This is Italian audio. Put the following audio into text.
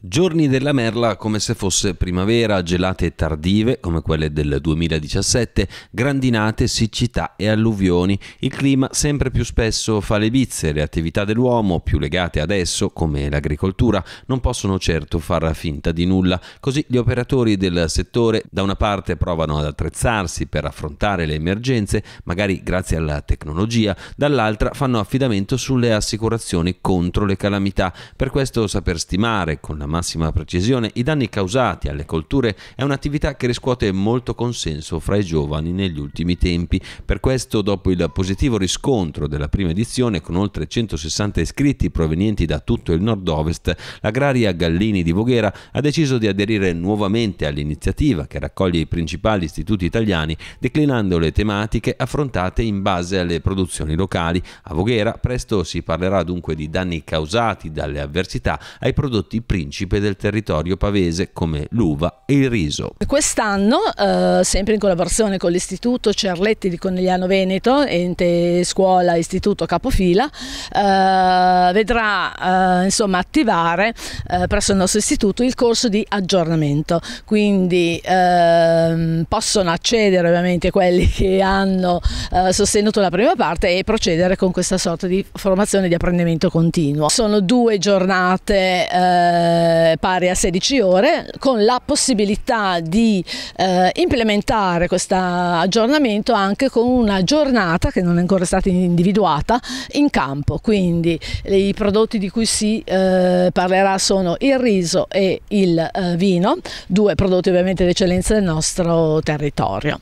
Giorni della merla come se fosse primavera, gelate tardive come quelle del 2017, grandinate, siccità e alluvioni. Il clima sempre più spesso fa le bizze, le attività dell'uomo, più legate ad esso, come l'agricoltura, non possono certo far finta di nulla. Così gli operatori del settore da una parte provano ad attrezzarsi per affrontare le emergenze, magari grazie alla tecnologia, dall'altra fanno affidamento sulle assicurazioni contro le calamità. Per questo saper stimare con la massima precisione i danni causati alle colture è un'attività che riscuote molto consenso fra i giovani negli ultimi tempi. Per questo, dopo il positivo riscontro della prima edizione con oltre 160 iscritti provenienti da tutto il nord-ovest, l'agraria Gallini di Voghera ha deciso di aderire nuovamente all'iniziativa che raccoglie i principali istituti italiani, declinando le tematiche affrontate in base alle produzioni locali. A Voghera presto si parlerà dunque di danni causati dalle avversità ai prodotti principali principe del territorio pavese come l'uva e il riso. Quest'anno, eh, sempre in collaborazione con l'Istituto Cerletti di Conegliano Veneto, ente scuola istituto capofila, eh, vedrà eh, insomma, attivare eh, presso il nostro istituto il corso di aggiornamento, quindi ehm, possono accedere ovviamente quelli che hanno eh, sostenuto la prima parte e procedere con questa sorta di formazione di apprendimento continuo. Sono due giornate eh, eh, pari a 16 ore con la possibilità di eh, implementare questo aggiornamento anche con una giornata che non è ancora stata individuata in campo, quindi i prodotti di cui si eh, parlerà sono il riso e il eh, vino, due prodotti ovviamente d'eccellenza del nostro territorio.